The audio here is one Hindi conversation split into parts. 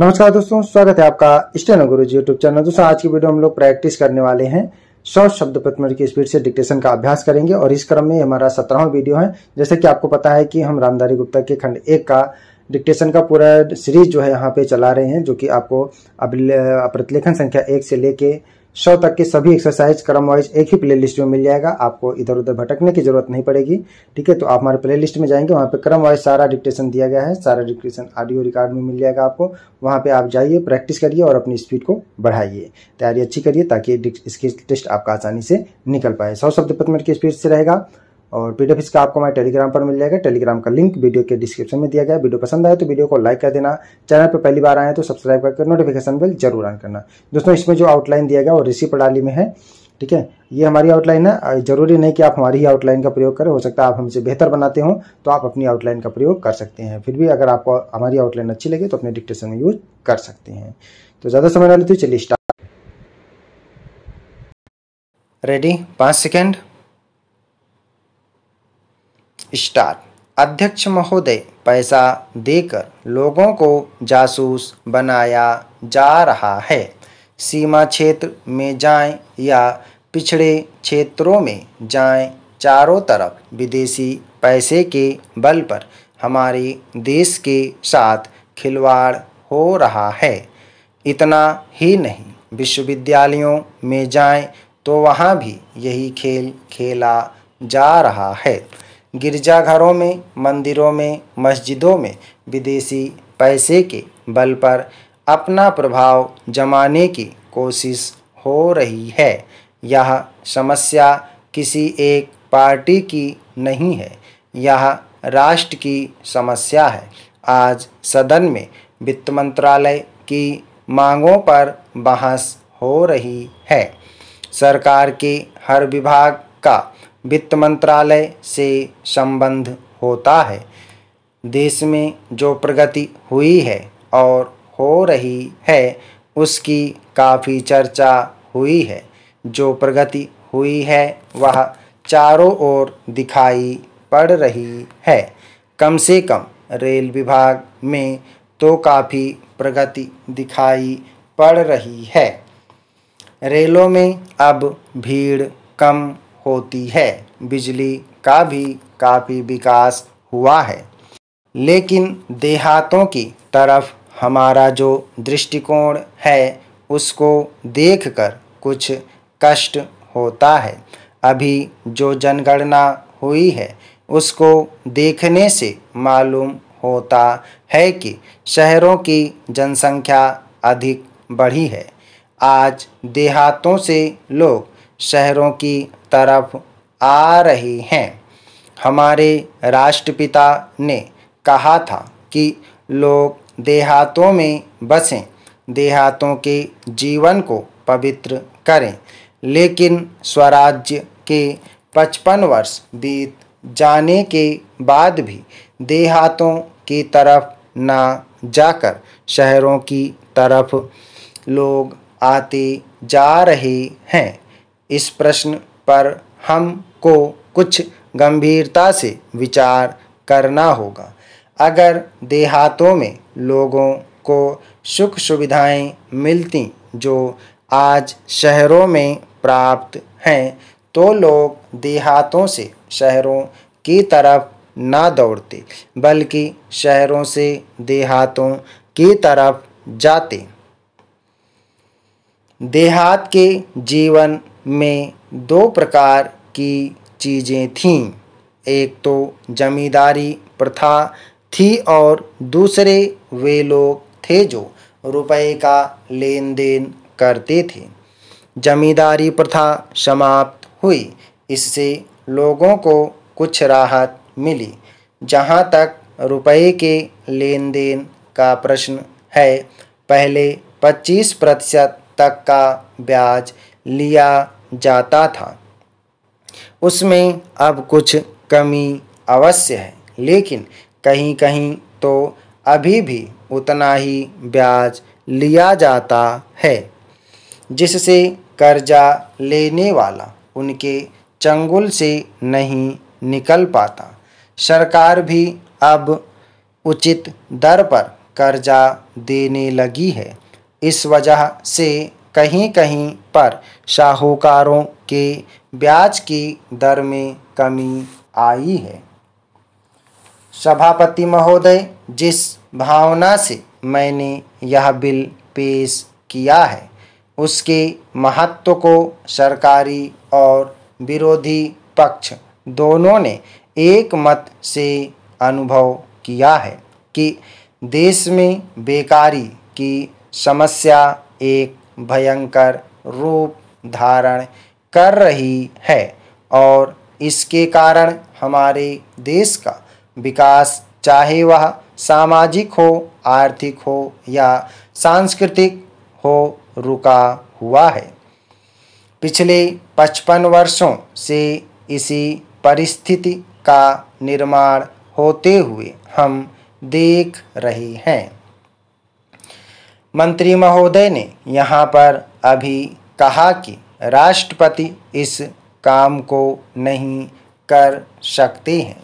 नमस्कार दोस्तों स्वागत है आपका स्टेनो गुरु जी यूट्यूब चैनल दोस्तों आज की वीडियो हम लोग प्रैक्टिस करने वाले हैं सौ शब्द प्रतिमिनट की स्पीड से डिक्टेशन का अभ्यास करेंगे और इस क्रम में हमारा सत्रहवा वीडियो है जैसे कि आपको पता है कि हम रामधारी गुप्ता के खंड एक का डिक्टेशन का पूरा सीरीज जो है यहाँ पे चला रहे हैं जो कि आपको अब प्रतिलेखन संख्या एक से लेके सौ तक के सभी एक्सरसाइज क्रम वाइज एक ही प्लेलिस्ट में मिल जाएगा आपको इधर उधर भटकने की जरूरत नहीं पड़ेगी ठीक है तो आप हमारे प्लेलिस्ट में जाएंगे वहाँ पे क्रम वाइज सारा डिक्टेशन दिया गया है सारा डिक्टेशन ऑडियो रिकॉर्ड में मिल जाएगा आपको वहाँ पे आप जाइए प्रैक्टिस करिए और अपनी स्पीड को बढ़ाइए तैयारी अच्छी करिए ताकि इसके टेस्ट आपका आसानी से निकल पाए सौ शब्द पद मिनट की स्पीड से रहेगा और पीडीएफ इसका आपको हमारे टेलीग्राम पर मिल जाएगा टेलीग्राम का लिंक वीडियो के डिस्क्रिप्शन में दिया गया वीडियो पसंद आए तो वीडियो को लाइक कर देना चैनल पर पहली बार आए तो सब्सक्राइब करके नोटिफिकेशन बिल जरूर ऑन करना दोस्तों इसमें जो आउटलाइन दिया गया वो ऋषि प्रणाली में है ठीक है ये हमारी आउटलाइन है जरूरी नहीं कि आप हमारी ही आउटलाइन का प्रयोग करें हो सकता है आप हमसे बेहतर बनाते हो तो आप अपनी आउटलाइन का प्रयोग कर सकते हैं फिर भी अगर आपको हमारी आउटलाइन अच्छी लगे तो अपने डिक्टेशन में यूज कर सकते हैं तो ज़्यादा समय ना लेते चलिए स्टार्ट रेडी पाँच सेकेंड स्टार अध्यक्ष महोदय पैसा देकर लोगों को जासूस बनाया जा रहा है सीमा क्षेत्र में जाएं या पिछड़े क्षेत्रों में जाएं चारों तरफ विदेशी पैसे के बल पर हमारे देश के साथ खिलवाड़ हो रहा है इतना ही नहीं विश्वविद्यालयों में जाएं तो वहाँ भी यही खेल खेला जा रहा है गिरजाघरों में मंदिरों में मस्जिदों में विदेशी पैसे के बल पर अपना प्रभाव जमाने की कोशिश हो रही है यह समस्या किसी एक पार्टी की नहीं है यह राष्ट्र की समस्या है आज सदन में वित्त मंत्रालय की मांगों पर बहस हो रही है सरकार के हर विभाग का वित्त मंत्रालय से संबंध होता है देश में जो प्रगति हुई है और हो रही है उसकी काफ़ी चर्चा हुई है जो प्रगति हुई है वह चारों ओर दिखाई पड़ रही है कम से कम रेल विभाग में तो काफ़ी प्रगति दिखाई पड़ रही है रेलों में अब भीड़ कम होती है बिजली का भी काफ़ी विकास हुआ है लेकिन देहातों की तरफ हमारा जो दृष्टिकोण है उसको देखकर कुछ कष्ट होता है अभी जो जनगणना हुई है उसको देखने से मालूम होता है कि शहरों की जनसंख्या अधिक बढ़ी है आज देहातों से लोग शहरों की तरफ आ रहे हैं हमारे राष्ट्रपिता ने कहा था कि लोग देहातों में बसें देहातों के जीवन को पवित्र करें लेकिन स्वराज्य के पचपन वर्ष बीत जाने के बाद भी देहातों की तरफ ना जाकर शहरों की तरफ लोग आते जा रहे हैं इस प्रश्न पर हमको कुछ गंभीरता से विचार करना होगा अगर देहातों में लोगों को सुख सुविधाएं मिलती जो आज शहरों में प्राप्त हैं तो लोग देहातों से शहरों की तरफ ना दौड़ते बल्कि शहरों से देहातों की तरफ जाते देहात के जीवन में दो प्रकार की चीज़ें थीं एक तो जमींदारी प्रथा थी और दूसरे वे लोग थे जो रुपए का लेन देन करते थे जमींदारी प्रथा समाप्त हुई इससे लोगों को कुछ राहत मिली जहाँ तक रुपए के लेन देन का प्रश्न है पहले 25 प्रतिशत तक का ब्याज लिया जाता था उसमें अब कुछ कमी अवश्य है लेकिन कहीं कहीं तो अभी भी उतना ही ब्याज लिया जाता है जिससे कर्जा लेने वाला उनके चंगुल से नहीं निकल पाता सरकार भी अब उचित दर पर कर्जा देने लगी है इस वजह से कहीं कहीं पर शाहूकारों के ब्याज की दर में कमी आई है सभापति महोदय जिस भावना से मैंने यह बिल पेश किया है उसके महत्व को सरकारी और विरोधी पक्ष दोनों ने एक मत से अनुभव किया है कि देश में बेकारी की समस्या एक भयंकर रूप धारण कर रही है और इसके कारण हमारे देश का विकास चाहे वह सामाजिक हो आर्थिक हो या सांस्कृतिक हो रुका हुआ है पिछले 55 वर्षों से इसी परिस्थिति का निर्माण होते हुए हम देख रहे हैं मंत्री महोदय ने यहाँ पर अभी कहा कि राष्ट्रपति इस काम को नहीं कर सकते हैं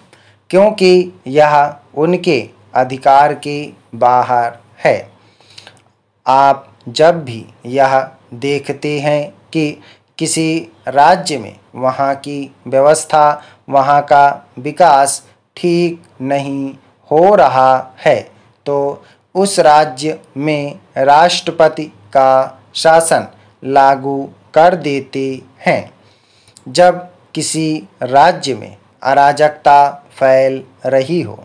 क्योंकि यह उनके अधिकार के बाहर है आप जब भी यह देखते हैं कि किसी राज्य में वहाँ की व्यवस्था वहाँ का विकास ठीक नहीं हो रहा है तो उस राज्य में राष्ट्रपति का शासन लागू कर देते हैं जब किसी राज्य में अराजकता फैल रही हो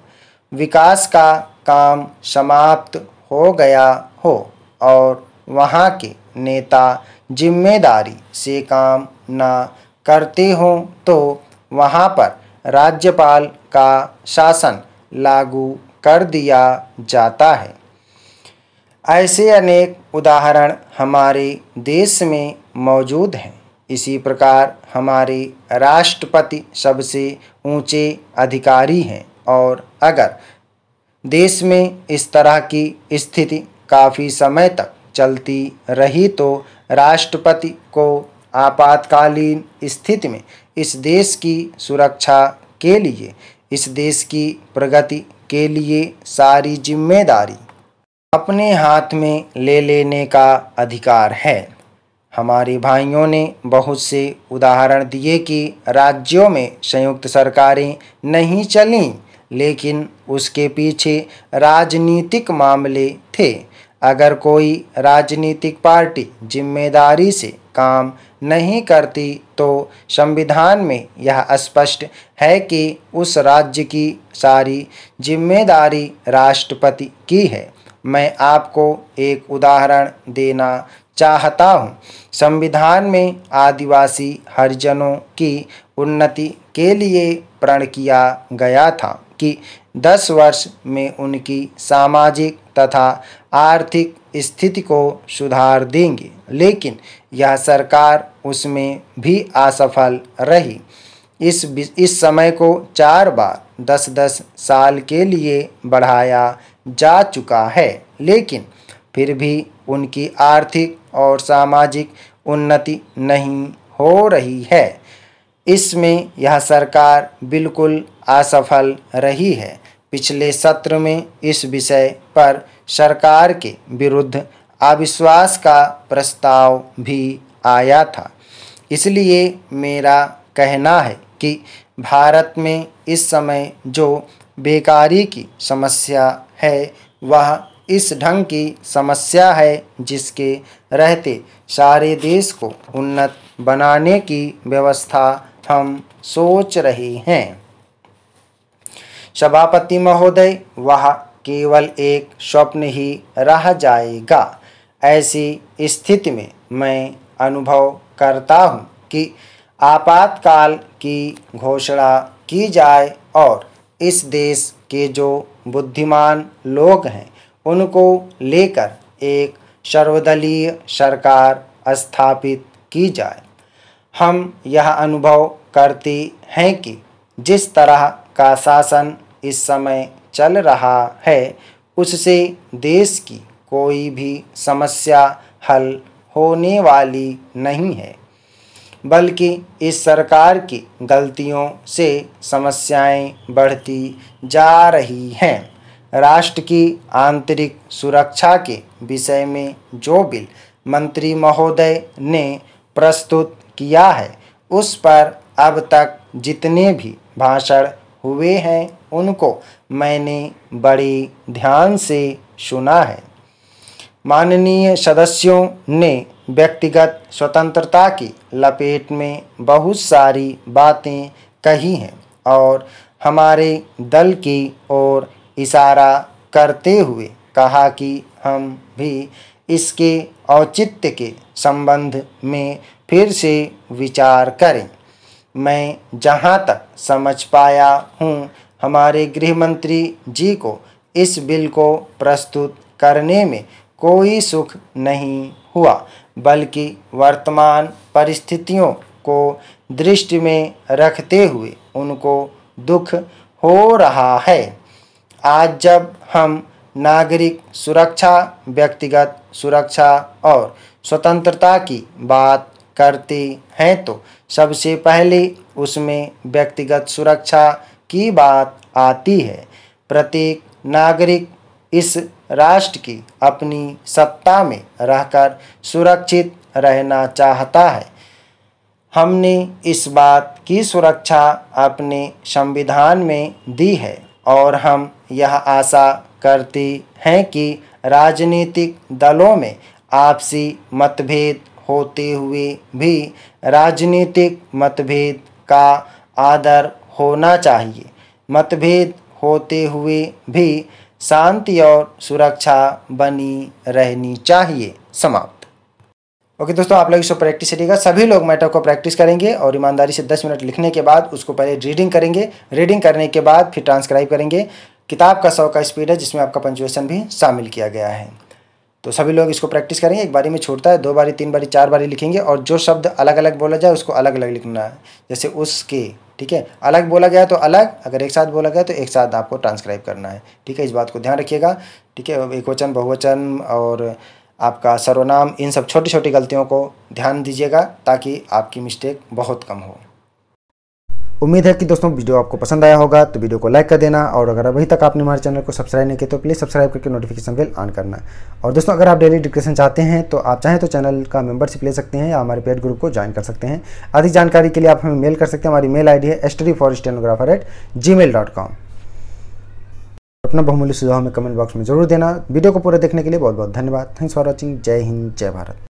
विकास का काम समाप्त हो गया हो और वहाँ के नेता जिम्मेदारी से काम ना करते हों तो वहाँ पर राज्यपाल का शासन लागू कर दिया जाता है ऐसे अनेक उदाहरण हमारे देश में मौजूद हैं इसी प्रकार हमारे राष्ट्रपति सबसे ऊंचे अधिकारी हैं और अगर देश में इस तरह की स्थिति काफ़ी समय तक चलती रही तो राष्ट्रपति को आपातकालीन स्थिति में इस देश की सुरक्षा के लिए इस देश की प्रगति के लिए सारी जिम्मेदारी अपने हाथ में ले लेने का अधिकार है हमारे भाइयों ने बहुत से उदाहरण दिए कि राज्यों में संयुक्त सरकारें नहीं चलीं लेकिन उसके पीछे राजनीतिक मामले थे अगर कोई राजनीतिक पार्टी जिम्मेदारी से काम नहीं करती तो संविधान में यह स्पष्ट है कि उस राज्य की सारी जिम्मेदारी राष्ट्रपति की है मैं आपको एक उदाहरण देना चाहता हूँ संविधान में आदिवासी हरिजनों की उन्नति के लिए प्रण किया गया था कि दस वर्ष में उनकी सामाजिक तथा आर्थिक स्थिति को सुधार देंगे लेकिन यह सरकार उसमें भी असफल रही इस इस समय को चार बार दस दस साल के लिए बढ़ाया जा चुका है लेकिन फिर भी उनकी आर्थिक और सामाजिक उन्नति नहीं हो रही है इसमें यह सरकार बिल्कुल असफल रही है पिछले सत्र में इस विषय पर सरकार के विरुद्ध अविश्वास का प्रस्ताव भी आया था इसलिए मेरा कहना है कि भारत में इस समय जो बेकारी की समस्या है वह इस ढंग की समस्या है जिसके रहते सारे देश को उन्नत बनाने की व्यवस्था हम सोच रहे हैं सभापति महोदय वह केवल एक स्वप्न ही रह जाएगा ऐसी स्थिति में मैं अनुभव करता हूँ कि आपातकाल की घोषणा की जाए और इस देश के जो बुद्धिमान लोग हैं उनको लेकर एक सर्वदलीय सरकार स्थापित की जाए हम यह अनुभव करती हैं कि जिस तरह का शासन इस समय चल रहा है उससे देश की कोई भी समस्या हल होने वाली नहीं है बल्कि इस सरकार की गलतियों से समस्याएं बढ़ती जा रही हैं राष्ट्र की आंतरिक सुरक्षा के विषय में जो बिल मंत्री महोदय ने प्रस्तुत किया है उस पर अब तक जितने भी भाषण हुए हैं उनको मैंने बड़े ध्यान से सुना है माननीय सदस्यों ने व्यक्तिगत स्वतंत्रता की लपेट में बहुत सारी बातें कही हैं और हमारे दल की ओर इशारा करते हुए कहा कि हम भी इसके औचित्य के संबंध में फिर से विचार करें मैं जहाँ तक समझ पाया हूँ हमारे गृह मंत्री जी को इस बिल को प्रस्तुत करने में कोई सुख नहीं हुआ बल्कि वर्तमान परिस्थितियों को दृष्टि में रखते हुए उनको दुख हो रहा है आज जब हम नागरिक सुरक्षा व्यक्तिगत सुरक्षा और स्वतंत्रता की बात करते हैं तो सबसे पहले उसमें व्यक्तिगत सुरक्षा की बात आती है प्रत्येक नागरिक इस राष्ट्र की अपनी सत्ता में रहकर सुरक्षित रहना चाहता है हमने इस बात की सुरक्षा अपने संविधान में दी है और हम यह आशा करते हैं कि राजनीतिक दलों में आपसी मतभेद होते हुए भी राजनीतिक मतभेद का आदर होना चाहिए मतभेद होते हुए भी शांति और सुरक्षा बनी रहनी चाहिए समाप्त ओके दोस्तों आप लोग इसको प्रैक्टिस करिएगा सभी लोग मैटर को प्रैक्टिस करेंगे और ईमानदारी से 10 मिनट लिखने के बाद उसको पहले रीडिंग करेंगे रीडिंग करने के बाद फिर ट्रांसक्राइब करेंगे किताब का सौ का स्पीड है जिसमें आपका पंचुएशन भी शामिल किया गया है तो सभी लोग इसको प्रैक्टिस करेंगे एक बारी में छोड़ता है दो बारी तीन बारी चार बारी लिखेंगे और जो शब्द अलग अलग बोला जाए उसको अलग अलग लिखना है जैसे उसके ठीक है अलग बोला गया तो अलग अगर एक साथ बोला गया तो एक साथ आपको ट्रांसक्राइब करना है ठीक है इस बात को ध्यान रखिएगा ठीक है एक वचन बहुवचन और आपका सर्वनाम इन सब छोटी छोटी गलतियों को ध्यान दीजिएगा ताकि आपकी मिस्टेक बहुत कम हो उम्मीद है कि दोस्तों वीडियो आपको पसंद आया होगा तो वीडियो को लाइक कर देना और अगर अभी तक आपने हमारे चैनल को सब्सक्राइब नहीं किया तो प्लीज़ सब्सक्राइब करके नोटिफिकेशन बिल ऑन करना और दोस्तों अगर आप डेली डिस्कशन चाहते हैं तो आप चाहें तो चैनल का मेंबरशिप ले सकते हैं या हमारे पेड ग्रुप को ज्वाइन कर सकते हैं अधिक जानकारी के लिए आप हमें मेल कर सकते हैं हमारी मेल आई है study for stenographer at Gmail dot com अपना बहुमूल्य सुझाव हमें कमेंट बॉक्स में जरूर देना वीडियो को पूरा देखने के लिए बहुत बहुत धन्यवाद थैंक्स फॉर वॉचिंग जय हिंद जय भारत